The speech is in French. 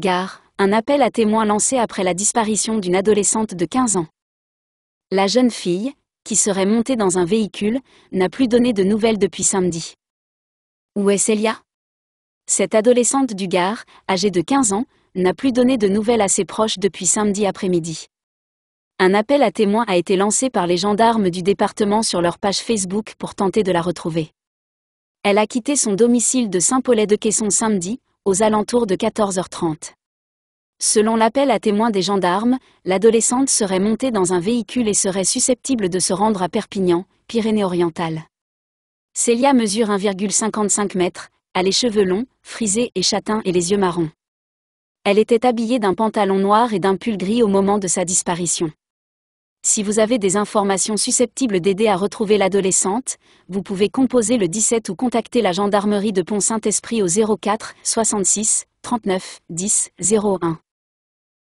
Gare, un appel à témoins lancé après la disparition d'une adolescente de 15 ans. La jeune fille, qui serait montée dans un véhicule, n'a plus donné de nouvelles depuis samedi. Où est Célia Cette adolescente du Gard, âgée de 15 ans, n'a plus donné de nouvelles à ses proches depuis samedi après-midi. Un appel à témoins a été lancé par les gendarmes du département sur leur page Facebook pour tenter de la retrouver. Elle a quitté son domicile de Saint-Paulet-de-Caisson samedi, aux alentours de 14h30. Selon l'appel à témoins des gendarmes, l'adolescente serait montée dans un véhicule et serait susceptible de se rendre à Perpignan, Pyrénées-Orientales. Célia mesure 1,55 m, a les cheveux longs, frisés et châtains et les yeux marrons. Elle était habillée d'un pantalon noir et d'un pull gris au moment de sa disparition. Si vous avez des informations susceptibles d'aider à retrouver l'adolescente, vous pouvez composer le 17 ou contacter la gendarmerie de Pont-Saint-Esprit au 04 66 39 10 01.